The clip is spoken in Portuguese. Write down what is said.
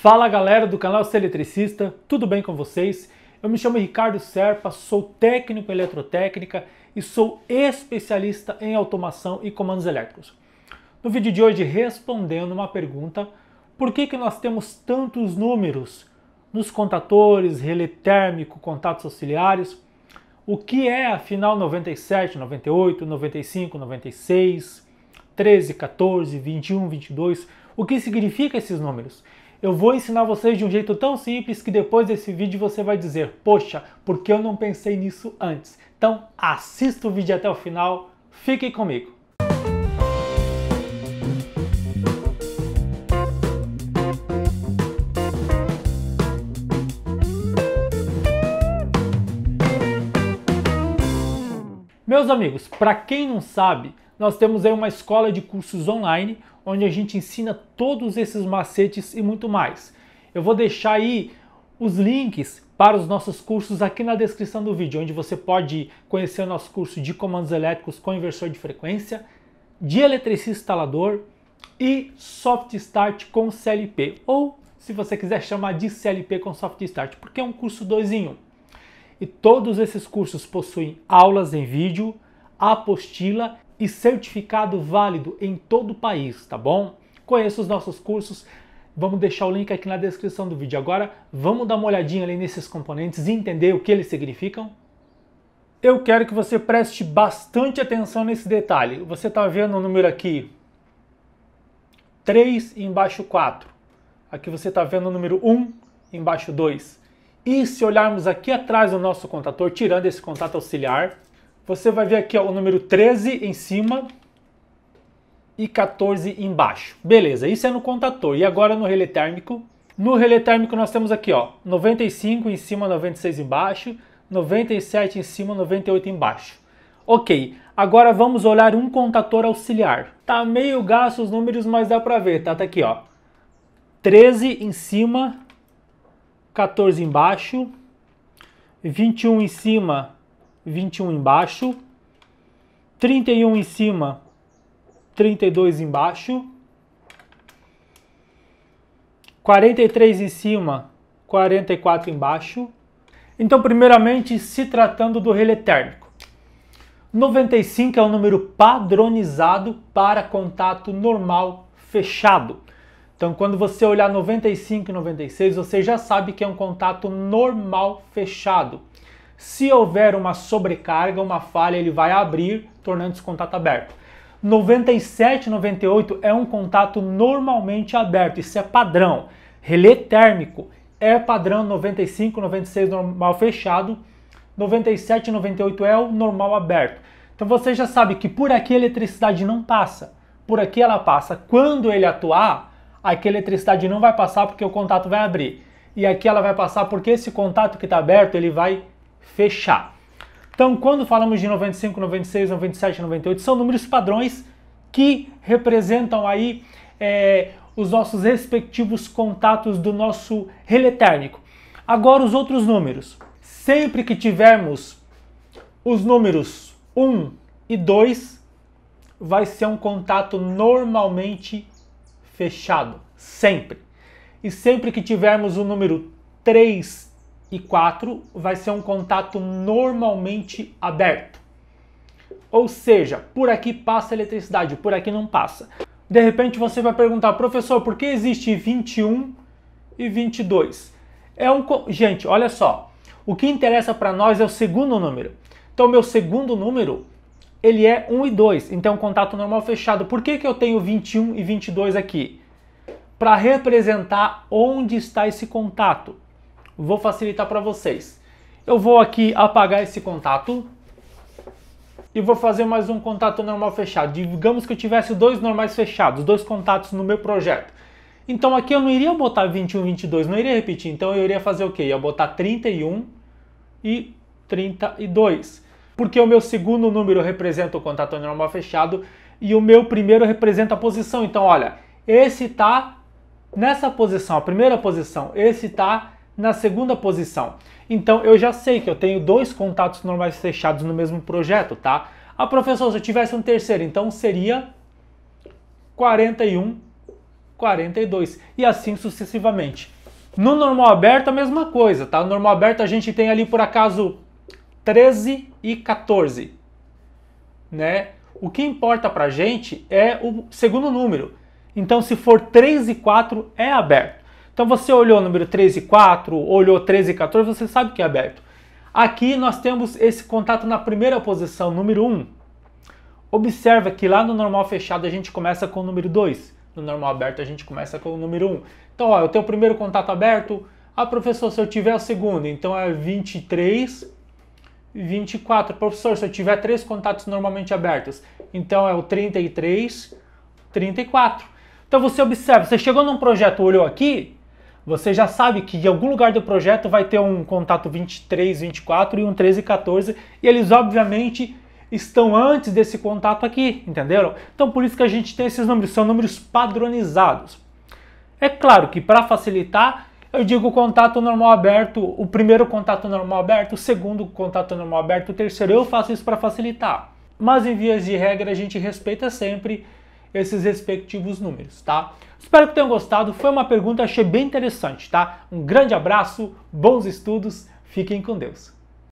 Fala galera do canal Ser Eletricista, tudo bem com vocês? Eu me chamo Ricardo Serpa, sou técnico em eletrotécnica e sou especialista em automação e comandos elétricos. No vídeo de hoje, respondendo uma pergunta, por que, que nós temos tantos números nos contatores, relé térmico, contatos auxiliares? O que é afinal 97, 98, 95, 96, 13, 14, 21, 22? O que significa esses números? Eu vou ensinar vocês de um jeito tão simples que depois desse vídeo você vai dizer, poxa, por que eu não pensei nisso antes? Então assista o vídeo até o final, fique comigo! Meus amigos, para quem não sabe, nós temos aí uma escola de cursos online, onde a gente ensina todos esses macetes e muito mais. Eu vou deixar aí os links para os nossos cursos aqui na descrição do vídeo, onde você pode conhecer o nosso curso de comandos elétricos com inversor de frequência, de eletricista instalador e soft start com CLP, ou se você quiser chamar de CLP com soft start, porque é um curso 2 em 1. Um. E todos esses cursos possuem aulas em vídeo, apostila e certificado válido em todo o país, tá bom? Conheça os nossos cursos, vamos deixar o link aqui na descrição do vídeo agora. Vamos dar uma olhadinha ali nesses componentes e entender o que eles significam? Eu quero que você preste bastante atenção nesse detalhe. Você está vendo o número aqui 3 embaixo 4. Aqui você está vendo o número 1 embaixo 2. E se olharmos aqui atrás do nosso contator, tirando esse contato auxiliar, você vai ver aqui ó, o número 13 em cima e 14 embaixo. Beleza, isso é no contator. E agora no relé térmico. No relé térmico nós temos aqui ó, 95 em cima, 96 embaixo, 97 em cima, 98 embaixo. Ok, agora vamos olhar um contator auxiliar. Tá meio gasto os números, mas dá pra ver, tá? Tá aqui, ó. 13 em cima, 14 embaixo, 21 em cima, 21 embaixo, 31 em cima, 32 embaixo, 43 em cima, 44 embaixo. Então, primeiramente, se tratando do relé térmico. 95 é o número padronizado para contato normal fechado. Então, quando você olhar 95 e 96, você já sabe que é um contato normal fechado. Se houver uma sobrecarga, uma falha, ele vai abrir, tornando esse contato aberto. 97, 98 é um contato normalmente aberto, isso é padrão. Relé térmico é padrão 95, 96 normal fechado, 97, 98 é o normal aberto. Então você já sabe que por aqui a eletricidade não passa. Por aqui ela passa. Quando ele atuar, aqui a eletricidade não vai passar porque o contato vai abrir. E aqui ela vai passar porque esse contato que está aberto ele vai fechar. Então, quando falamos de 95, 96, 97, 98, são números padrões que representam aí é, os nossos respectivos contatos do nosso térmico. Agora, os outros números. Sempre que tivermos os números 1 e 2, vai ser um contato normalmente fechado. Sempre. E sempre que tivermos o número 3 e 4 vai ser um contato normalmente aberto. Ou seja, por aqui passa eletricidade, por aqui não passa. De repente você vai perguntar, professor, por que existe 21 e 22? É um gente, olha só. O que interessa para nós é o segundo número. Então meu segundo número ele é 1 e 2, então é contato normal fechado. Por que, que eu tenho 21 e 22 aqui? Para representar onde está esse contato vou facilitar para vocês. Eu vou aqui apagar esse contato e vou fazer mais um contato normal fechado. Digamos que eu tivesse dois normais fechados, dois contatos no meu projeto. Então aqui eu não iria botar 21, 22, não iria repetir. Então eu iria fazer o quê? Eu ia botar 31 e 32. Porque o meu segundo número representa o contato normal fechado e o meu primeiro representa a posição. Então olha, esse está nessa posição, a primeira posição, esse está na segunda posição. Então eu já sei que eu tenho dois contatos normais fechados no mesmo projeto, tá? Ah, professor, se eu tivesse um terceiro, então seria 41, 42 e assim sucessivamente. No normal aberto a mesma coisa, tá? No normal aberto a gente tem ali por acaso 13 e 14, né? O que importa pra gente é o segundo número. Então se for 3 e 4 é aberto. Então você olhou o número 3 e 4, olhou 13 e 14, você sabe que é aberto. Aqui nós temos esse contato na primeira posição, número 1. Observa que lá no normal fechado a gente começa com o número 2. No normal aberto a gente começa com o número 1. Então, ó, eu tenho o primeiro contato aberto. Ah, professor, se eu tiver o segundo, então é 23 24. Professor, se eu tiver três contatos normalmente abertos, então é o 33, 34. Então você observa, você chegou num projeto, olhou aqui, você já sabe que em algum lugar do projeto vai ter um contato 23, 24 e um 13, 14, e eles obviamente estão antes desse contato aqui, entenderam? Então por isso que a gente tem esses números, são números padronizados. É claro que para facilitar, eu digo contato normal aberto, o primeiro contato normal aberto, o segundo contato normal aberto, o terceiro, eu faço isso para facilitar. Mas em vias de regra a gente respeita sempre esses respectivos números, tá? Espero que tenham gostado, foi uma pergunta, achei bem interessante, tá? Um grande abraço, bons estudos, fiquem com Deus.